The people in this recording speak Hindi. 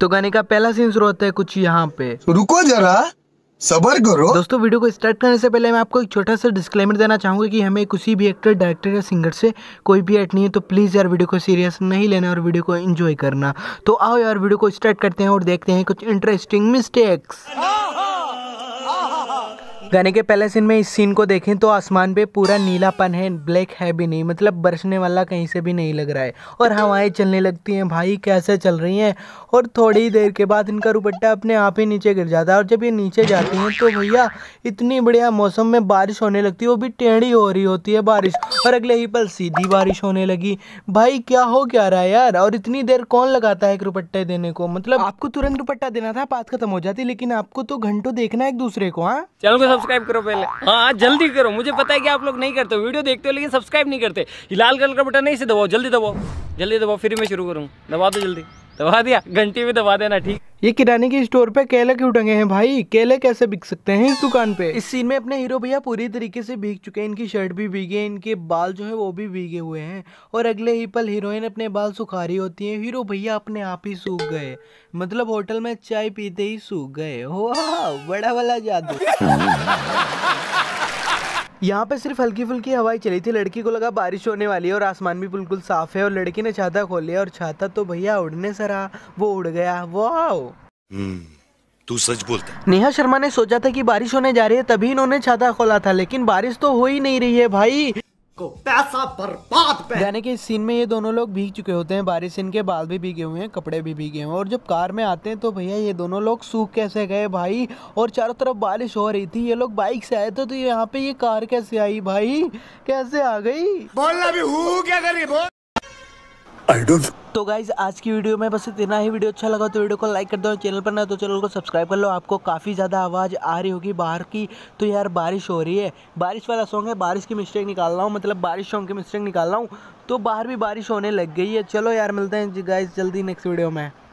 तो गाने का पहला सीन शुरू होता है कुछ यहाँ पे तो रुको जरा सबर करो दोस्तों वीडियो को स्टार्ट करने से पहले मैं आपको एक छोटा सा डिस्क्लेमर देना चाहूंगा कि हमें किसी भी एक्टर डायरेक्टर या सिंगर से कोई भी एट नहीं है तो प्लीज़ यार वीडियो को सीरियस नहीं लेना और वीडियो को एंजॉय करना तो आओ यार वीडियो को स्टार्ट करते हैं और देखते हैं कुछ इंटरेस्टिंग मिस्टेक्स गाने के पहले सीन में इस सीन को देखें तो आसमान पे पूरा नीलापन है ब्लैक है भी नहीं मतलब बरसने वाला कहीं से भी नहीं लग रहा है और हवाएं चलने लगती हैं भाई कैसे चल रही हैं और थोड़ी देर के बाद इनका दुपट्टा अपने आप ही नीचे गिर जाता है और जब ये नीचे जाती हैं तो भैया इतनी बढ़िया मौसम में बारिश होने लगती है वो भी टेढ़ी हो रही होती है बारिश और अगले ही पल सीधी बारिश होने लगी भाई क्या हो क्या रहा है यार और इतनी देर कौन लगाता है रुपट्टे देने को मतलब आपको तुरंत तो दुपट्टा देना था बात खत्म हो जाती लेकिन आपको तो घंटों देखना है एक दूसरे को हाँ चैनल को सब्सक्राइब करो पहले हाँ, हाँ जल्दी करो मुझे पता है कि आप लोग नहीं करते वीडियो देखते हो लेकिन सब्सक्राइब नहीं करते लाल कलर का बटन नहीं से दबाओ जल्दी दबाओ जल्दी दबाओ फिर मैं शुरू करूँ दबा दो जल्दी दबा दिया घंटी भी दबा देना ठीक ये किराने के स्टोर पे केले क्यों टंगे हैं भाई केले कैसे बिक सकते हैं इस दुकान पे इस सीन में अपने हीरो भैया पूरी तरीके से भीग चुके हैं इनकी शर्ट भी भीगे इनके बाल जो है वो भी भीगे हुए हैं और अगले ही पल हीरोइन अपने बाल सुखा रही होती है हीरो भैया अपने आप ही सूख गए मतलब होटल में चाय पीते ही सूख गए हो बड़ा वाला जादू यहाँ पे सिर्फ हल्की फुल्की हवाई चली थी लड़की को लगा बारिश होने वाली है और आसमान भी बिल्कुल साफ है और लड़की ने छाता खोल लिया और छाता तो भैया उड़ने से रहा वो उड़ गया आओ हम्म, तू सच बोलता नेहा शर्मा ने सोचा था कि बारिश होने जा रही है तभी इन्होंने छाता खोला था लेकिन बारिश तो हो ही नहीं रही है भाई को पैसा बर्बाद यानी कि इस सीन में ये दोनों लोग भीग चुके होते हैं बारिश इनके बाल भी भीगे हुए हैं कपड़े भी भीगे हुए हैं और जब कार में आते हैं तो भैया ये दोनों लोग सूख कैसे गए भाई और चारों तरफ बारिश हो रही थी ये लोग बाइक से आए थे तो यहाँ पे ये कार कैसे आई भाई कैसे आ गई बोलना भी हूँ क्या करी बोल आई तो गाइज आज की वीडियो में बस इतना ही वीडियो अच्छा लगा तो वीडियो को लाइक कर दो चैनल पर ना तो चैनल को सब्सक्राइब कर लो आपको काफ़ी ज़्यादा आवाज़ आ रही होगी बाहर की तो यार बारिश हो रही है बारिश वाला सॉन्ग है बारिश की मिस्टेक निकाल रहा हूँ मतलब बारिश सॉन्ग की मिस्टेक निकाल रहा हूँ तो बाहर भी बारिश होने लग गई है चलो यार मिलते हैं गाइज जल्दी नेक्स्ट वीडियो में